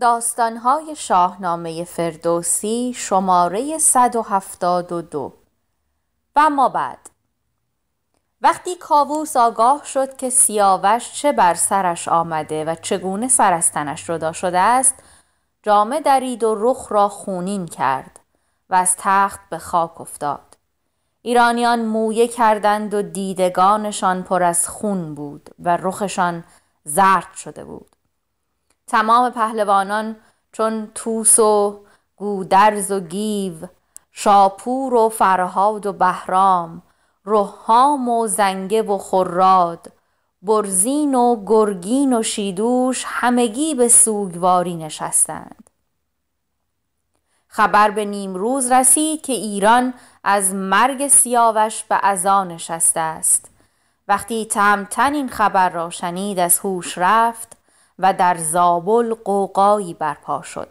داستانهای شاهنامه فردوسی شماره 172 و ما بعد وقتی کاووس آگاه شد که سیاوش چه بر سرش آمده و چگونه سرستنش از تنش شده است جامه درید و رخ را خونین کرد و از تخت به خاک افتاد ایرانیان مویه کردند و دیدگانشان پر از خون بود و رخشان زرد شده بود تمام پهلوانان چون توس و گودرز و گیو شاپور و فرهاد و بهرام رهام و زنگه و خراد برزین و گرگین و شیدوش همگی به سوگواری نشستند خبر به نیمروز رسید که ایران از مرگ سیاوش به ازا نشسته است وقتی تمتن این خبر را شنید از هوش رفت و در زابل قوقایی برپا شد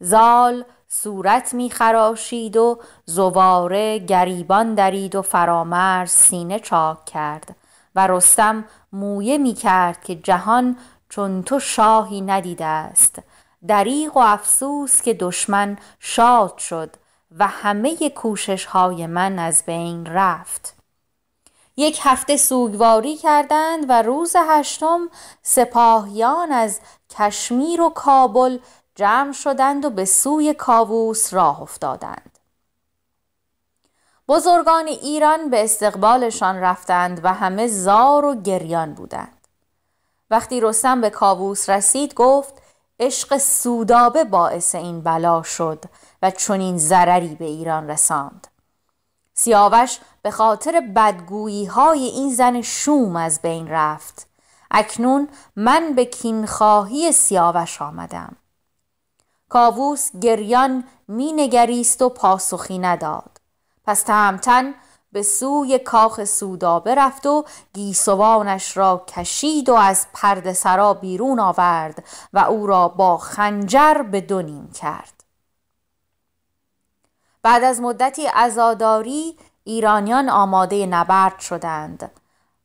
زال صورت میخراشید و زواره گریبان درید و فرامر سینه چاک کرد و رستم مویه میکرد که جهان چون تو شاهی ندیده است دریغ و افسوس که دشمن شاد شد و همه کوشش های من از بین رفت یک هفته سوگواری کردند و روز هشتم سپاهیان از کشمیر و کابل جمع شدند و به سوی کاووس راه افتادند. بزرگان ایران به استقبالشان رفتند و همه زار و گریان بودند. وقتی رستم به کاووس رسید گفت عشق سودابه باعث این بلا شد و چنین ضرری به ایران رساند. سیاوش به خاطر بدگویی های این زن شوم از بین رفت اکنون من به کینخواهی سیاوش آمدم کاووس گریان مینگریست و پاسخی نداد پس تهمتن به سوی کاخ سودا رفت و گیسوانش را کشید و از پرده سرا بیرون آورد و او را با خنجر به دونیم کرد بعد از مدتی ازاداری ایرانیان آماده نبرد شدند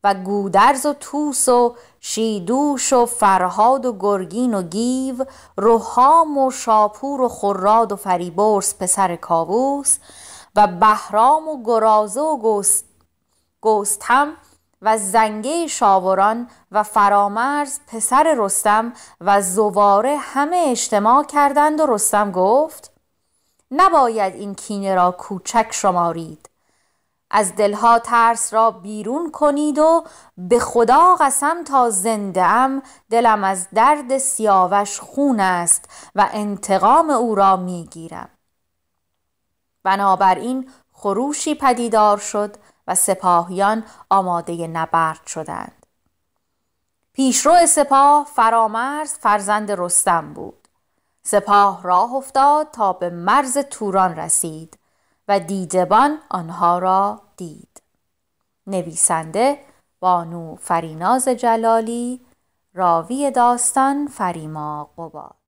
و گودرز و توس و شیدوش و فرهاد و گرگین و گیو روحام و شاپور و خراد و فریبورس پسر کاووس و بهرام و گرازه و گست... و زنگه شاوران و فرامرز پسر رستم و زواره همه اجتماع کردند و رستم گفت نباید این کینه را کوچک شمارید از دلها ترس را بیرون کنید و به خدا قسم تا زنده ام دلم از درد سیاوش خون است و انتقام او را میگیرم بنابراین خروشی پدیدار شد و سپاهیان آماده نبرد شدند پیشرو سپاه فرامرز فرزند رستم بود سپاه راه افتاد تا به مرز توران رسید و دیدبان آنها را دید نویسنده بانو فریناز جلالی راوی داستان فریما قباد